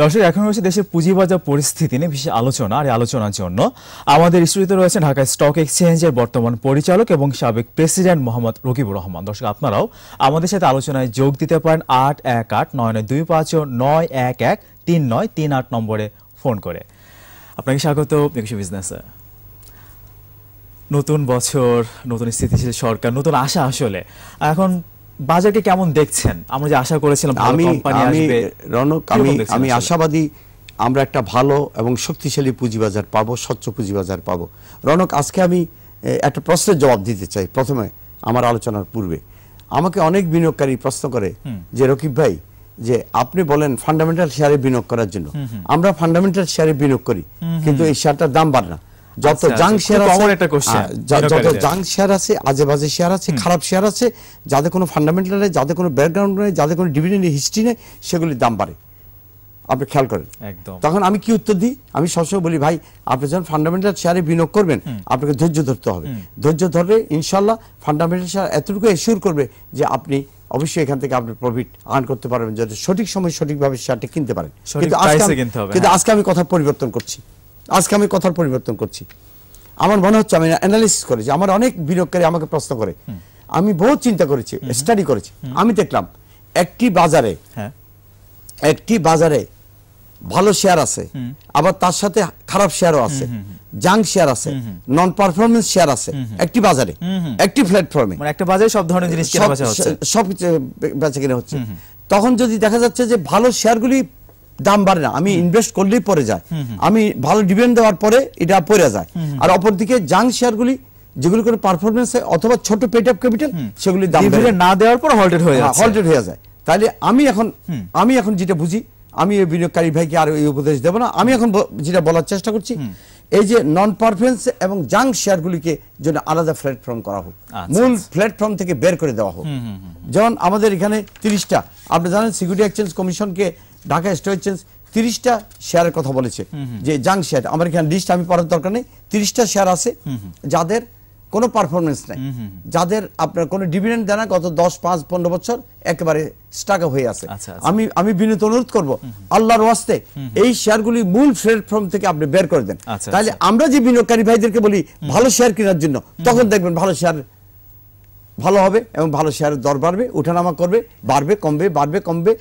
দর্শক এখন রয়েছে দেশের পুঁজিবাজার পরিস্থিতি নিয়ে বিশেষ আলোচনা আর আলোচনার জন্য আমাদের স্টুডিওতে রয়েছে ঢাকা স্টক এক্সচেঞ্জের বর্তমান পরিচালক এবং সাবেক প্রেসিডেন্ট মোহাম্মদ রকিবুর রহমান দর্শক আপনারাও আমাদের সাথে আলোচনায় যোগ দিতে পারেন আট এক আট নয় নয় দুই পাঁচ নয় এক এক তিন নয় তিন আট নম্বরে ফোন করে আপনাকে স্বাগত বিজনেসে নতুন বছর নতুন স্থিতিশীল সরকার নতুন আশা আসলে এখন বাজারকে কেমন দেখছেন আমরা যে আশা করেছিলাম আমি আমি রনক আমি আমি আশাবাদী আমরা একটা ভালো এবং শক্তিশালী পুঁজিবাজার পাবো স্বচ্ছ পুঁজিবাজার পাবো রনক আজকে আমি একটা প্রশ্নের জবাব দিতে চাই প্রথমে আমার আলোচনার পূর্বে আমাকে অনেক বিনিয়োগকারী প্রশ্ন করে যে রকিব ভাই যে আপনি বলেন ফান্ডামেন্টাল শেয়ারে বিনিয়োগ করার জন্য আমরা ফান্ডামেন্টাল শেয়ারে বিনিয়োগ করি কিন্তু এই শেয়ারটার দাম বাড় না আচ্ছা, যত জাং আচ্ছা, শেয়ার আছে একটা কোশ্চেন হ্যাঁ, যত জাং শেয়ার আছে আজেবাজে শেয়ার আছে খারাপ শেয়ার আছে যাদের কোনো ফান্ডামেন্টাল নেই যাদের কোনো ব্যাকগ্রাউন্ড নেই যাদের কোনো ডিভিডেন্ড হিস্ট্রি নেই সেগুলির দাম বাড়ে আপনি খেয়াল করেন একদম তখন আমি কি উত্তর দিই আমি সবসময় বলি ভাই আপনি যখন ফান্ডামেন্টাল শেয়ারে বিনিয়োগ করবেন আপনাকে ধৈর্য ধরতে হবে ধৈর্য ধরে ইনশাল্লাহ ফান্ডামেন্টাল শেয়ার এতটুকু এসিওর করবে যে আপনি অবশ্যই এখান থেকে আপনি প্রফিট আর্ন করতে পারবেন যাতে সঠিক সময় সঠিকভাবে শেয়ারটি কিনতে পারেন কিন্তু হ্যাঁ। আজকে আমি কথা পরিবর্তন করছি আজকে আমি কথার পরিবর্তন করছি আমার মনে হচ্ছে আমি অ্যানালিসিস করেছি আমার অনেক বিনিয়োগকারী আমাকে প্রশ্ন করে আমি বহু চিন্তা করেছি স্টাডি করেছি আমি দেখলাম একটি বাজারে হ্যাঁ। একটি বাজারে ভালো শেয়ার আছে আবার তার সাথে খারাপ শেয়ারও আছে জাং শেয়ার আছে নন পারফরমেন্স শেয়ার আছে একটি বাজারে একটি প্ল্যাটফর্মে মানে একটা বাজারে সব ধরনের জিনিস কেনা হচ্ছে সব বেচা কেনা হচ্ছে তখন যদি দেখা যাচ্ছে যে ভালো শেয়ারগুলি দাম বাড়ে না আমি ইনভেস্ট করলেই পরে যায় আমি ভালো ডিভিডেন্ড দেওয়ার পরে এটা পরে যায় আর অপরদিকে জাং শেয়ারগুলি যেগুলি কোনো পারফরমেন্স অথবা ছোট পেট অফ ক্যাপিটাল সেগুলি দাম না দেওয়ার পর হল্টেড হ্যাঁ, হয়ে যায় হল্টেড হয়ে যায় তাহলে আমি এখন আমি এখন যেটা বুঝি আমি এই বিনিয়োগকারী ভাইকে আর এই উপদেশ দেব না আমি এখন যেটা বলার চেষ্টা করছি এই যে নন পারফরমেন্স এবং জাং শেয়ারগুলিকে যেন আলাদা প্ল্যাটফর্ম করা হোক আচ্ছা, মূল প্ল্যাটফর্ম আচ্ছা। থেকে বের করে দেওয়া হোক যেমন আমাদের এখানে তিরিশটা আপনি জানেন সিকিউরিটি এক্সচেঞ্জ কমিশনকে ঢাকা স্টক এক্সচেঞ্জ তিরিশটা শেয়ারের কথা বলেছে যে জাং শেয়ার আমেরিকান লিস্ট আমি পড়ার দরকার নেই তিরিশটা শেয়ার আছে যাদের কোনো পারফরমেন্স নাই যাদের আপনার কোনো ডিভিডেন্ড দেয় না গত দশ পাঁচ পনেরো বছর একেবারে স্টাক হয়ে আছে আচ্ছা, আচ্ছা। আমি আমি বিনীত অনুরোধ করবো আল্লাহর ওয়াস্তে এই শেয়ারগুলি মূল প্ল্যাটফর্ম থেকে আপনি বের করে দেন আচ্ছা, তাহলে আমরা যে বিনিয়োগকারী ভাইদেরকে বলি ভালো শেয়ার কেনার জন্য তখন দেখবেন ভালো শেয়ার ভালো হবে এবং ভালো শেয়ারের দর বাড়বে উঠানামা করবে বাড়বে কমবে বাড়বে কমবে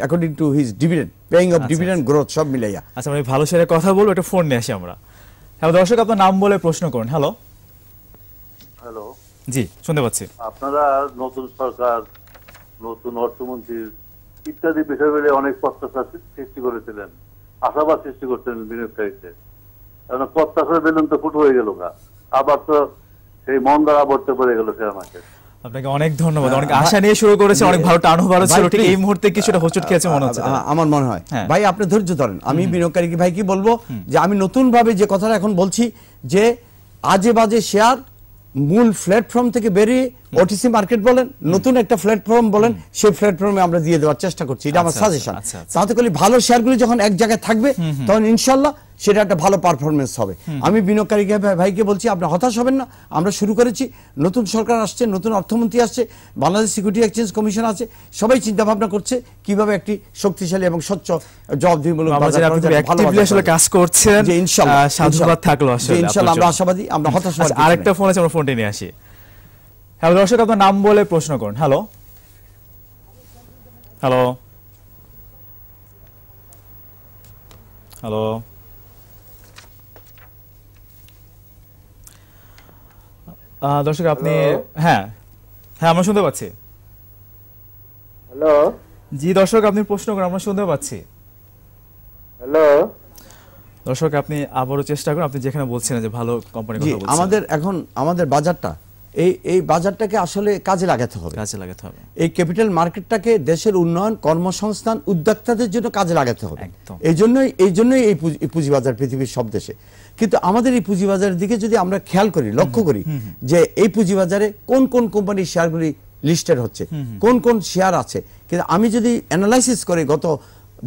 according to his dividend paying of dividend growth সব মিলাইয়া আচ্ছা আমি মানে ভালো শেয়ারের কথা বলবো একটা ফোন নিয়ে আসি আমরা হ্যাঁ দর্শক আপনার নাম বলে প্রশ্ন করুন হ্যালো হ্যালো জি শুনতে পাচ্ছি আপনারা নতুন সরকার নতুন অর্থমন্ত্রী ইত্যাদি বিষয় মিলে অনেক প্রত্যাশা সৃষ্টি করেছিলেন আশাবাদ সৃষ্টি বিনিয়োগকারীতে কারণ প্রত্যাশার বেলুন তো ফুট হয়ে গেল আবার তো সেই মন পড়ে গেল আপনাকে অনেক ধন্যবাদ হ্যাঁ, অনেক হ্যাঁ। আশা নিয়ে শুরু করেছে অনেক ভালো টানো ভালো ছিল ঠিক এই মুহূর্তে কিছুটা খেয়েছে মনে হচ্ছে আমার মনে হয় হ্যাঁ। ভাই আপনি ধৈর্য ধরেন আমি বিনিয়োগকারী ভাই কি বলবো যে আমি নতুন ভাবে যে কথাটা এখন বলছি যে আজে বাজে শেয়ার মূল প্ল্যাটফর্ম থেকে বেরিয়ে ওটিসি মার্কেট বলেন নতুন একটা প্ল্যাটফর্ম বলেন সেই প্ল্যাটফর্মে আমরা দিয়ে দেওয়ার চেষ্টা করছি এটা আমার সাজেশন তাতে করে ভালো শেয়ারগুলি যখন এক জায়গায় থাকবে তখন ইনশাল্লাহ সেটা একটা ভালো পারফরমেন্স হবে আমি বিনিয়োগকারী ভাইকে বলছি আপনার হতাশ হবেন না আমরা শুরু করেছি নতুন সরকার আসছে নতুন অর্থমন্ত্রী আসছে বাংলাদেশ সিকিউরিটি এক্সচেঞ্জ কমিশন আছে সবাই চিন্তা ভাবনা করছে কিভাবে একটি শক্তিশালী এবং স্বচ্ছ জবাবদিহিমূলক কাজ আশাবাদী আমরা হতাশ আচ্ছা, আরেকটা ফোন আছে আমরা নিয়ে আসি হ্যালো দর্শক আপনার নাম বলে প্রশ্ন করুন হ্যালো হ্যালো হ্যালো দর্শক আপনি হ্যাঁ হ্যাঁ আমরা শুনতে পাচ্ছি হ্যালো জি দর্শক আপনি প্রশ্ন করেন আমরা শুনতে পাচ্ছি হ্যালো দর্শক আপনি আবারও চেষ্টা করুন আপনি যেখানে বলছিলেন যে ভালো কোম্পানি আমাদের এখন আমাদের বাজারটা এই এই বাজারটাকে আসলে কাজে লাগাতে হবে কাজে লাগাতে হবে এই ক্যাপিটাল মার্কেটটাকে দেশের উন্নয়ন কর্মসংস্থান উদ্যোক্তাদের জন্য কাজে লাগাতে হবে এই জন্যই এই জন্যই এই পুঁজিবাজার পৃথিবীর সব দেশে কিন্তু আমাদের এই পুঁজিবাজারের দিকে যদি আমরা খেয়াল করি লক্ষ্য করি যে এই পুঁজিবাজারে কোন কোন কোম্পানির শেয়ারগুলি লিস্টেড হচ্ছে কোন কোন শেয়ার আছে কিন্তু আমি যদি অ্যানালাইসিস করে গত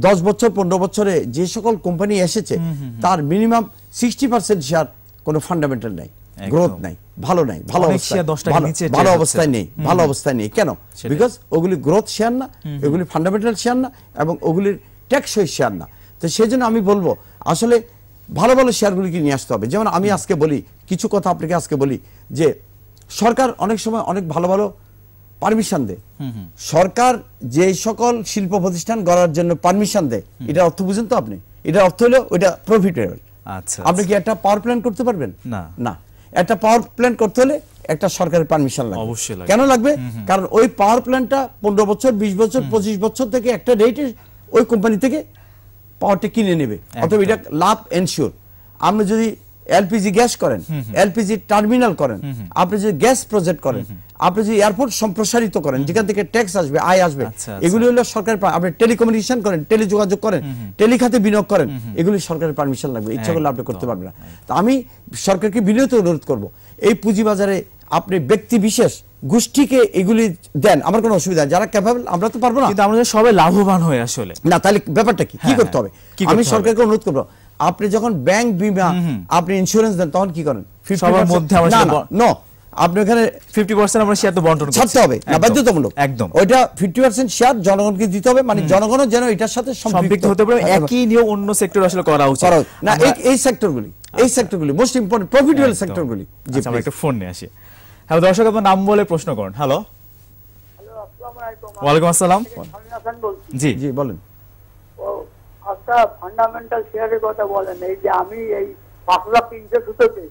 দশ বছর পনেরো বছরে যে সকল কোম্পানি এসেছে তার মিনিমাম সিক্সটি পার্সেন্ট শেয়ার কোনো ফান্ডামেন্টাল নাই গ্রোথ নাই ভালো নাই ভালো ভালো অবস্থায় নেই ভালো অবস্থায় নেই কেন বিকজ ওগুলি গ্রোথ শেয়ার না এগুলি ফান্ডামেন্টাল শেয়ার না এবং ওগুলির টেকসই শেয়ার না তো সেই জন্য আমি বলবো আসলে ভালো ভালো শেয়ারগুলিকে নিয়ে আসতে হবে যেমন আমি আজকে বলি কিছু কথা আপনাকে আজকে বলি যে সরকার অনেক সময় অনেক ভালো ভালো পারমিশন দেয় সরকার যে সকল শিল্প প্রতিষ্ঠান গড়ার জন্য পারমিশন দেয় এটা অর্থ বুঝেন তো আপনি এটা অর্থ হলো ওইটা প্রফিটেবল আচ্ছা, আপনি কি আচ্ছা। একটা পাওয়ার প্ল্যান করতে পারবেন না না একটা পাওয়ার প্ল্যান্ট করতে হলে একটা সরকারের পারমিশন লাগবে অবশ্যই কেন লাগবে কারণ ওই পাওয়ার প্ল্যান্টটা পনেরো বছর বিশ বছর পঁচিশ বছর থেকে একটা রেটে ওই কোম্পানি থেকে পাওয়ারটা কিনে নেবে অথবা এটা লাভ এনশিওর আমরা যদি এলপিজি গ্যাস করেন এলপিজি টার্মিনাল করেন আপনি যদি গ্যাস প্রজেক্ট করেন আপনি যদি এয়ারপোর্ট সম্প্রসারিত করেন যেখান থেকে ট্যাক্স আসবে আয় আসবে আচ্ছা, আচ্ছা। এগুলি হলো সরকারের আপনি টেলিকমিউনিকেশন করেন টেলিযোগাযোগ করেন টেলিখাতে বিনিয়োগ করেন এগুলি সরকারের পারমিশন লাগবে ইচ্ছা করলে আপনি করতে পারবেন না তো আমি সরকারকে বিনীত অনুরোধ করব এই পুঁজিবাজারে আপনি ব্যক্তি বিশেষ গোষ্ঠীকে এগুলি দেন আমার কোনো অসুবিধা যারা ক্যাপাবল আমরা তো পারবো না কিন্তু আমরা সবাই লাভবান হয়ে আসলে না তাহলে ব্যাপারটা কি কি হ্যাঁ, করতে হ্যাঁ। হবে আমি সরকারকে অনুরোধ করবো আপনি যখন ব্যাংক বিমা আপনি ইন্স্যুরেন্স দেন তখন কি করেন সবার মধ্যে আপনি শেয়ার বাধ্যতামূলক শেয়ার জনগণকে মানে যেন এটার সাথে আচ্ছা, একই নিয়ে অন্য সেক্টর আসলে করা উচিত না এই এই আচ্ছা। আচ্ছা, আমরা ফোন নিয়ে আসি হ্যাঁ দর্শক নাম বলে প্রশ্ন করেন হ্যালো ওয়ালাইকুম আসসালাম জি জি বলেন একটা ফান্ডামেন্টাল শেয়ারের কথা বলেন এই যে আমি এই তিনশো সুতোতে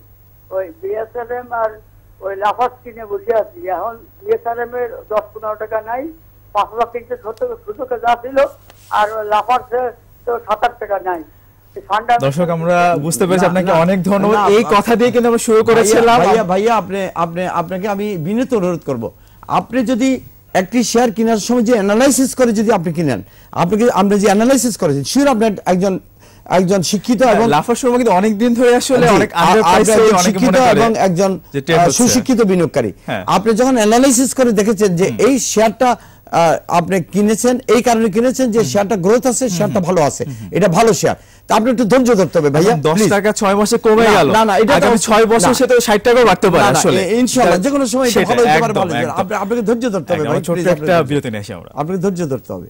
ওই বিএসআরএম আর ওই লাফাস কিনে বসে আছি এখন বিএসআরএম এর দশ পনেরো টাকা নাই পাঁচলা তিনশো সুতোকে যা ছিল আর লাফাস তো সাত টাকা নাই দর্শক আমরা বুঝতে পেরেছি আপনাকে অনেক ধন্যবাদ এই কথা দিয়ে কিন্তু আমরা শুরু করেছিলাম ভাইয়া ভাইয়া আপনি আপনি আপনাকে আমি বিনীত অনুরোধ করব আপনি যদি একটি শেয়ার কেনার সময় যে অ্যানালাইসিস করে যদি আপনি কিনেন আপনাকে আমরা যে অ্যানালাইসিস করেছেন শিওর আপনি একজন একজন শিক্ষিত হ্যাঁ, এবং লাফার সময় কিন্তু অনেক দিন ধরে আসলে অনেক শিক্ষিত এবং একজন সুশিক্ষিত বিনিয়োগকারী হ্যাঁ। আপনি যখন অ্যানালাইসিস করে দেখেছেন যে এই শেয়ারটা আপনি কিনেছেন এই কারণে কিনেছেন যে শেয়ারটা গ্রোথ আছে শেয়ারটা ভালো আছে এটা ভালো শেয়ার আপনি একটু ধৈর্য ধরতে হবে ভাইয়া 10 টাকা 6 মাসে কমে গেল না না এটা বছর সেটা 60 টাকা বাড়তে পারে আসলে ইনশাআল্লাহ সময় এটা ভালো আপনাকে ধৈর্য ধরতে হবে আপনাকে ধৈর্য ধরতে হবে